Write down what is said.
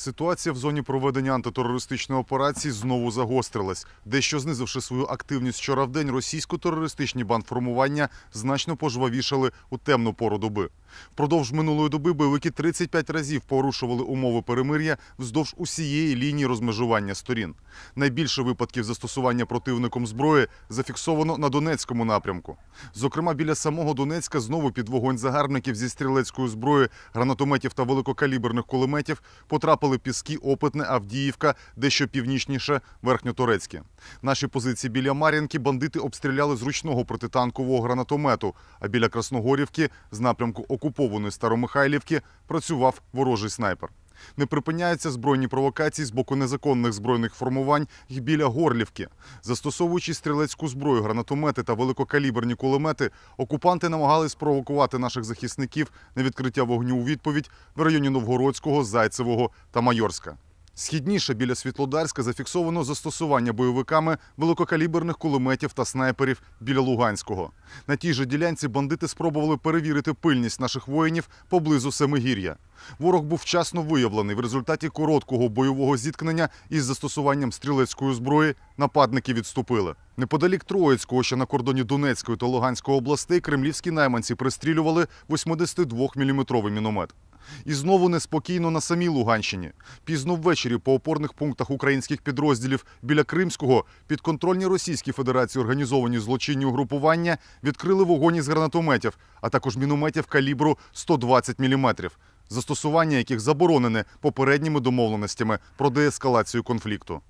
Ситуація в зоні проведення антитерористичної операції знову загострилась. Дещо знизивши свою активність вчора в день, російсько-терористичні бандформування значно пожвавішали у темну пору доби. Впродовж минулої доби бойовики 35 разів порушували умови перемир'я вздовж усієї лінії розмежування сторін. Найбільше випадків застосування противником зброї зафіксовано на Донецькому напрямку. Зокрема, біля самого Донецька знову під вогонь загарбників зі стрілецької зброї, гранатометів та великокаліберних кулеметів потрапили піски, опитне Авдіївка, дещо північніше Верхньоторецьке. Наші позиції біля Мар'янки бандити обстріляли з ручного протитанкового гранатомету. А біля Красногорівки з напрямку окупованої Старомихайлівки працював ворожий снайпер. Не припиняються збройні провокації з боку незаконних збройних формувань і біля Горлівки. Застосовуючи стрілецьку зброю, гранатомети та великокаліберні кулемети, окупанти намагались спровокувати наших захисників на відкриття вогню у відповідь в районі Новгородського, Зайцевого та Майорська. Східніше біля Світлодарська зафіксовано застосування бойовиками великокаліберних кулеметів та снайперів біля Луганського. На тій же ділянці бандити спробували перевірити пильність наших воїнів поблизу Семигір'я. Ворог був вчасно виявлений в результаті короткого бойового зіткнення із застосуванням стрілецької зброї. Нападники відступили. Неподалік Троїцького, що на кордоні Донецької та Луганської областей, кремлівські найманці пристрілювали 82 мм міномет. І знову неспокійно на самій Луганщині. Пізно ввечері по опорних пунктах українських підрозділів біля Кримського підконтрольні Російській Федерації організовані злочинні угрупування відкрили вогонь із гранатометів, а також мінометів калібру 120 мм, застосування яких заборонене попередніми домовленостями про деескалацію конфлікту.